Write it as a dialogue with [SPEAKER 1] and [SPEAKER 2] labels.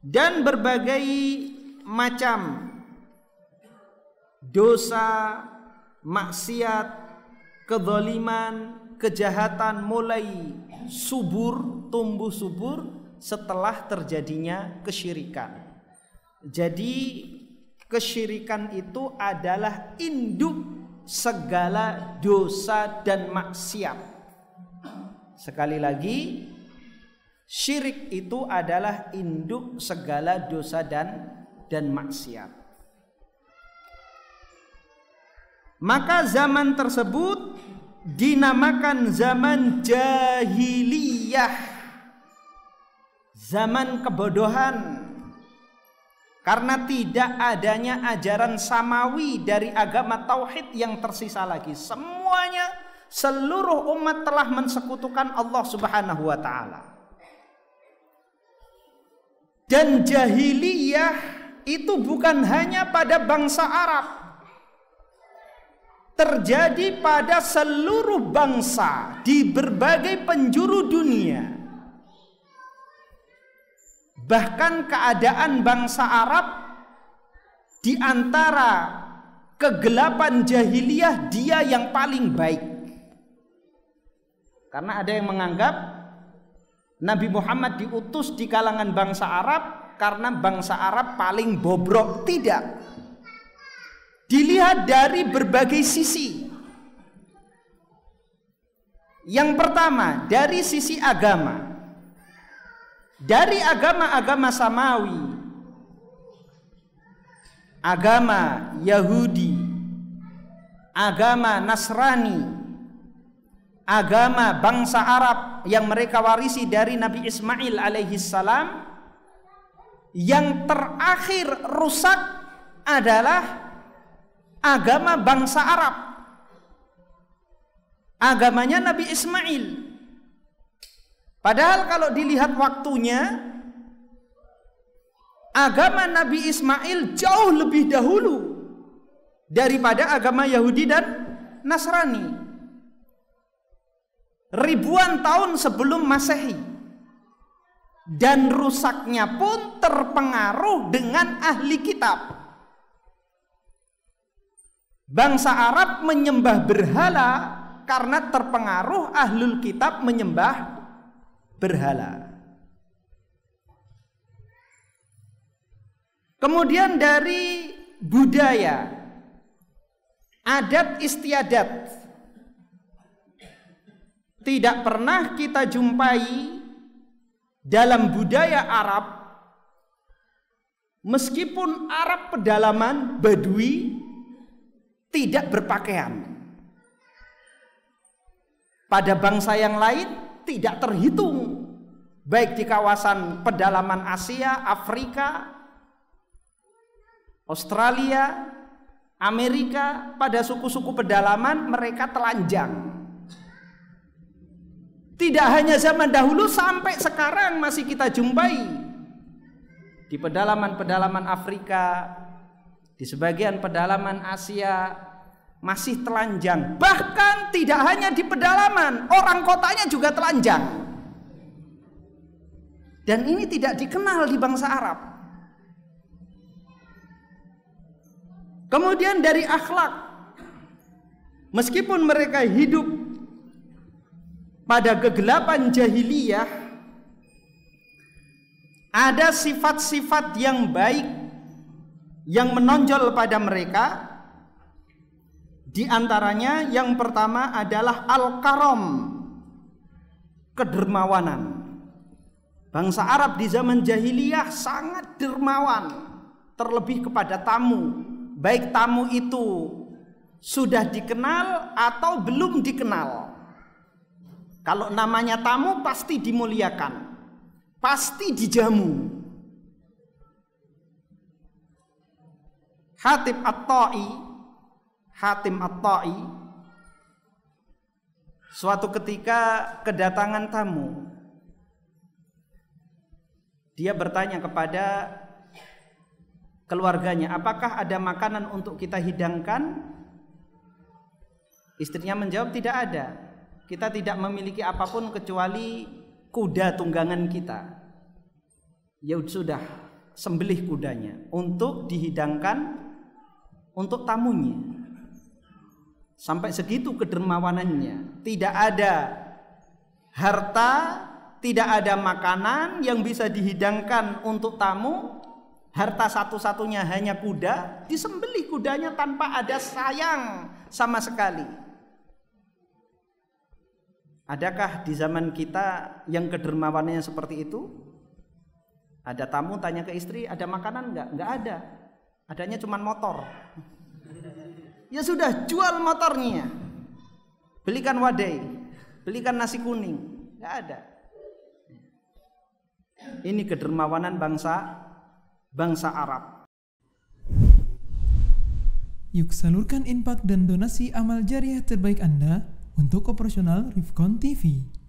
[SPEAKER 1] dan berbagai macam dosa, maksiat, kedoliman, kejahatan mulai subur, tumbuh subur setelah terjadinya kesyirikan. Jadi kesyirikan itu adalah induk segala dosa dan maksiat. Sekali lagi, Syirik itu adalah induk segala dosa dan dan maksiat. Maka zaman tersebut dinamakan zaman jahiliyah. Zaman kebodohan. Karena tidak adanya ajaran samawi dari agama tauhid yang tersisa lagi. Semuanya seluruh umat telah mensekutukan Allah Subhanahu wa taala. Dan jahiliyah itu bukan hanya pada bangsa Arab. Terjadi pada seluruh bangsa di berbagai penjuru dunia. Bahkan keadaan bangsa Arab di antara kegelapan jahiliyah dia yang paling baik. Karena ada yang menganggap Nabi Muhammad diutus di kalangan bangsa Arab karena bangsa Arab paling bobrok. Tidak. Dilihat dari berbagai sisi. Yang pertama, dari sisi agama. Dari agama-agama samawi. Agama Yahudi. Agama Nasrani agama bangsa Arab yang mereka warisi dari Nabi Ismail alaihi salam yang terakhir rusak adalah agama bangsa Arab agamanya Nabi Ismail padahal kalau dilihat waktunya agama Nabi Ismail jauh lebih dahulu daripada agama Yahudi dan Nasrani ribuan tahun sebelum Masehi. Dan rusaknya pun terpengaruh dengan ahli kitab. Bangsa Arab menyembah berhala karena terpengaruh ahlul kitab menyembah berhala. Kemudian dari budaya, adat istiadat, tidak pernah kita jumpai dalam budaya Arab meskipun Arab pedalaman Badui tidak berpakaian pada bangsa yang lain tidak terhitung baik di kawasan pedalaman Asia, Afrika, Australia, Amerika pada suku-suku pedalaman mereka telanjang tidak hanya zaman dahulu sampai sekarang masih kita jumpai di pedalaman-pedalaman Afrika, di sebagian pedalaman Asia masih telanjang. Bahkan tidak hanya di pedalaman, orang kotanya juga telanjang. Dan ini tidak dikenal di bangsa Arab. Kemudian dari akhlak Meskipun mereka hidup pada kegelapan jahiliyah ada sifat-sifat yang baik yang menonjol pada mereka di antaranya yang pertama adalah al-karam kedermawanan bangsa Arab di zaman jahiliyah sangat dermawan terlebih kepada tamu baik tamu itu sudah dikenal atau belum dikenal kalau namanya tamu pasti dimuliakan. Pasti dijamu. Hatim At-Ta'i Hatim At-Ta'i Suatu ketika kedatangan tamu Dia bertanya kepada keluarganya Apakah ada makanan untuk kita hidangkan? Istrinya menjawab tidak ada kita tidak memiliki apapun kecuali kuda tunggangan kita. Ya sudah, sembelih kudanya untuk dihidangkan untuk tamunya. Sampai segitu kedermawanannya. Tidak ada harta, tidak ada makanan yang bisa dihidangkan untuk tamu. Harta satu-satunya hanya kuda, disembelih kudanya tanpa ada sayang sama sekali. Adakah di zaman kita yang kedermawannya seperti itu? Ada tamu tanya ke istri, ada makanan nggak? Nggak ada. Adanya cuma motor. Ya sudah, jual motornya. Belikan wadai, belikan nasi kuning. Nggak ada. Ini kedermawanan bangsa bangsa Arab. Yuk salurkan impak dan donasi amal jariah terbaik Anda untuk operasional Rifkon TV.